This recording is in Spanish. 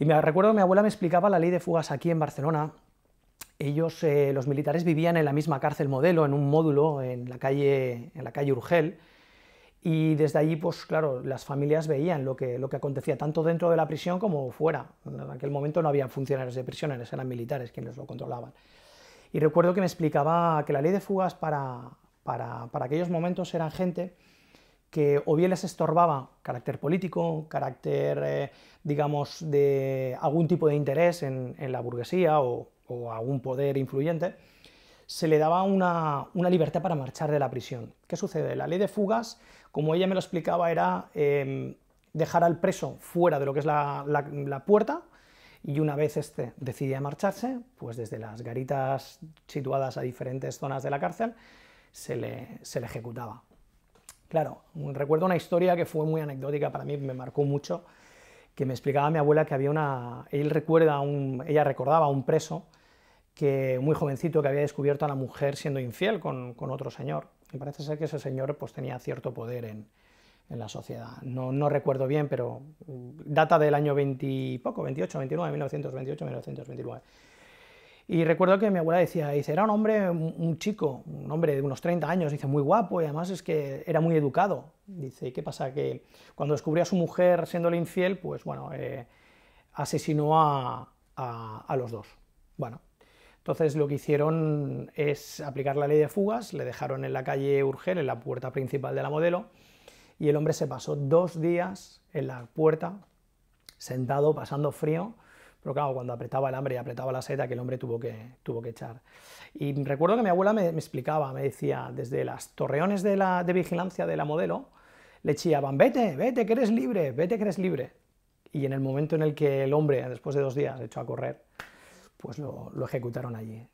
Y me recuerdo, mi abuela me explicaba la ley de fugas aquí en Barcelona. Ellos, eh, los militares, vivían en la misma cárcel modelo, en un módulo en la calle, en la calle Urgel. Y desde allí, pues claro, las familias veían lo que, acontecía, tanto dentro de la prisión como fuera. En aquel momento no había funcionarios de prisiones, eran militares quienes lo controlaban. Y recuerdo que me explicaba que la ley de fugas para, para aquellos momentos era gente que o bien les estorbaba carácter político, carácter, eh, digamos, de algún tipo de interés en, la burguesía o, algún poder influyente, se le daba una, libertad para marchar de la prisión. ¿Qué sucede? La ley de fugas, como ella me lo explicaba, era em, dejar al preso fuera de lo que es la, puerta, y una vez este decidía marcharse, pues desde las garitas situadas a diferentes zonas de la cárcel, se le ejecutaba. Claro, mm, recuerdo una historia que fue muy anecdótica para mí, me marcó mucho, que me explicaba mi abuela que había una, él recuerda ella recordaba a un preso que muy jovencito que había descubierto a la mujer siendo infiel con, otro señor. Me parece ser que ese señor pues tenía cierto poder en, en la sociedad. No, no, recuerdo bien, pero mm, data del año 20 poco, 28, 29, 1928, 1929. Y recuerdo que mi abuela decía, dice, era un hombre, un, chico, un hombre de unos 30 años, dice, muy guapo y además es que era muy educado. Dice, qué pasa? Que cuando descubrió a su mujer siéndole infiel, pues bueno, eh, asesinó a, a, los dos. Bueno, entonces lo que hicieron es aplicar la ley de fugas, le dejaron en la calle Urgel, en la puerta principal de la modelo, y el hombre se pasó dos días en la puerta, sentado, pasando frío, pero claro, cuando apretaba el hambre y apretaba la seta, que el hombre tuvo que, tuvo que echar. Y recuerdo que mi abuela me, explicaba, me decía, desde las torreones de, la, de vigilancia de la modelo, le chillaban, vete, vete, que eres libre, vete, que eres libre. Y en el momento en el que el hombre, después de dos días, echó a correr, pues lo, lo ejecutaron allí.